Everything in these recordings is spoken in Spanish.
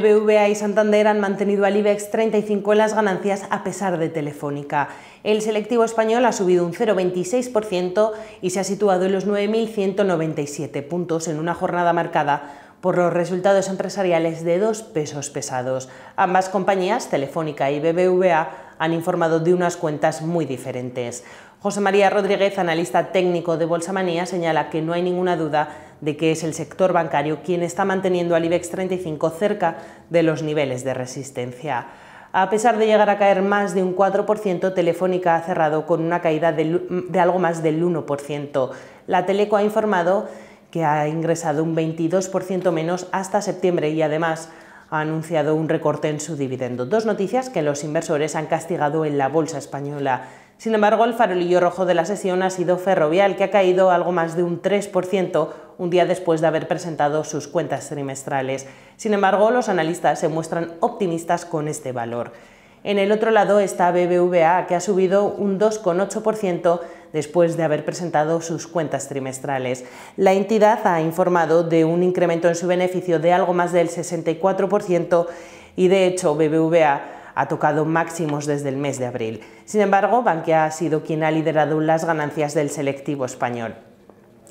BBVA y Santander han mantenido al IBEX 35 en las ganancias a pesar de Telefónica. El selectivo español ha subido un 0,26% y se ha situado en los 9.197 puntos en una jornada marcada por los resultados empresariales de dos pesos pesados. Ambas compañías, Telefónica y BBVA, han informado de unas cuentas muy diferentes. José María Rodríguez, analista técnico de Manía, señala que no hay ninguna duda de que es el sector bancario quien está manteniendo al IBEX 35 cerca de los niveles de resistencia. A pesar de llegar a caer más de un 4%, Telefónica ha cerrado con una caída de algo más del 1%. La Teleco ha informado que ha ingresado un 22% menos hasta septiembre y además ha anunciado un recorte en su dividendo. Dos noticias que los inversores han castigado en la bolsa española. Sin embargo, el farolillo rojo de la sesión ha sido Ferrovial, que ha caído algo más de un 3% un día después de haber presentado sus cuentas trimestrales. Sin embargo, los analistas se muestran optimistas con este valor. En el otro lado está BBVA, que ha subido un 2,8% después de haber presentado sus cuentas trimestrales. La entidad ha informado de un incremento en su beneficio de algo más del 64% y de hecho BBVA ha tocado máximos desde el mes de abril. Sin embargo, Bankia ha sido quien ha liderado las ganancias del selectivo español.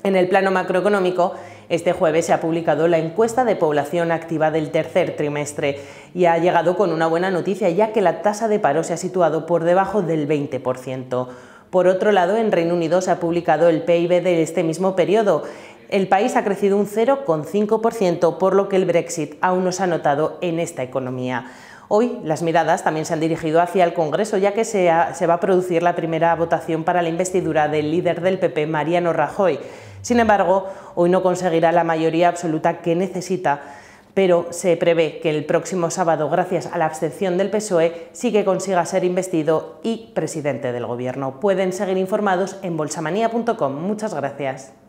En el plano macroeconómico, este jueves se ha publicado la encuesta de población activa del tercer trimestre y ha llegado con una buena noticia ya que la tasa de paro se ha situado por debajo del 20%. Por otro lado, en Reino Unido se ha publicado el PIB de este mismo periodo. El país ha crecido un 0,5%, por lo que el Brexit aún no se ha notado en esta economía. Hoy las miradas también se han dirigido hacia el Congreso, ya que se, va a producir la primera votación para la investidura del líder del PP, Mariano Rajoy. Sin embargo, hoy no conseguirá la mayoría absoluta que necesita pero se prevé que el próximo sábado, gracias a la abstención del PSOE, sí que consiga ser investido y presidente del Gobierno. Pueden seguir informados en bolsamanía.com. Muchas gracias.